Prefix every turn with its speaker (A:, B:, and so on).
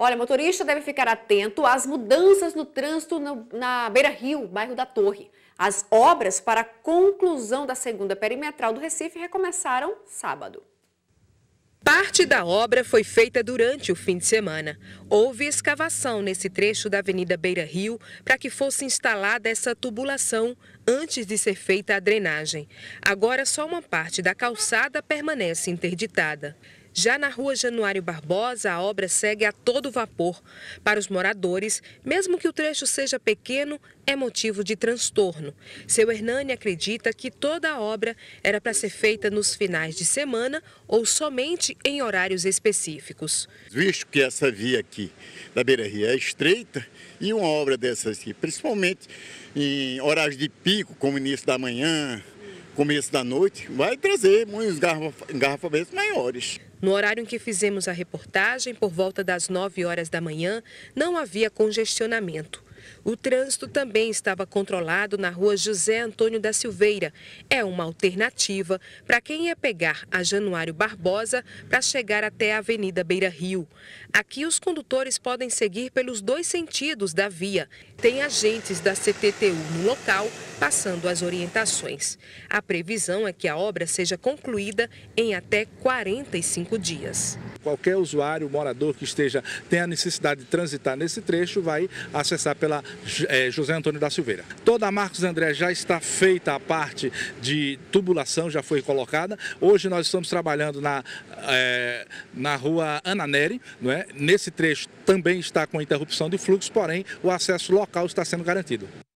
A: Olha, motorista deve ficar atento às mudanças no trânsito no, na Beira Rio, bairro da Torre. As obras para a conclusão da segunda perimetral do Recife recomeçaram sábado. Parte da obra foi feita durante o fim de semana. Houve escavação nesse trecho da Avenida Beira Rio para que fosse instalada essa tubulação antes de ser feita a drenagem. Agora, só uma parte da calçada permanece interditada. Já na rua Januário Barbosa, a obra segue a todo vapor. Para os moradores, mesmo que o trecho seja pequeno, é motivo de transtorno. Seu Hernani acredita que toda a obra era para ser feita nos finais de semana ou somente em horários específicos.
B: Visto que essa via aqui da beira-rio é estreita e uma obra dessas aqui, principalmente em horários de pico, como início da manhã, começo da noite, vai trazer muitos engarrafamentos maiores.
A: No horário em que fizemos a reportagem, por volta das 9 horas da manhã, não havia congestionamento. O trânsito também estava controlado na rua José Antônio da Silveira. É uma alternativa para quem ia pegar a Januário Barbosa para chegar até a Avenida Beira Rio. Aqui os condutores podem seguir pelos dois sentidos da via. Tem agentes da CTTU no local passando as orientações. A previsão é que a obra seja concluída em até 45 dias.
C: Qualquer usuário, morador que esteja, tenha a necessidade de transitar nesse trecho, vai acessar pela é, José Antônio da Silveira. Toda a Marcos André já está feita a parte de tubulação, já foi colocada. Hoje nós estamos trabalhando na, é, na rua Ana Neri, não é? nesse trecho também está com interrupção de fluxo, porém o acesso local está sendo garantido.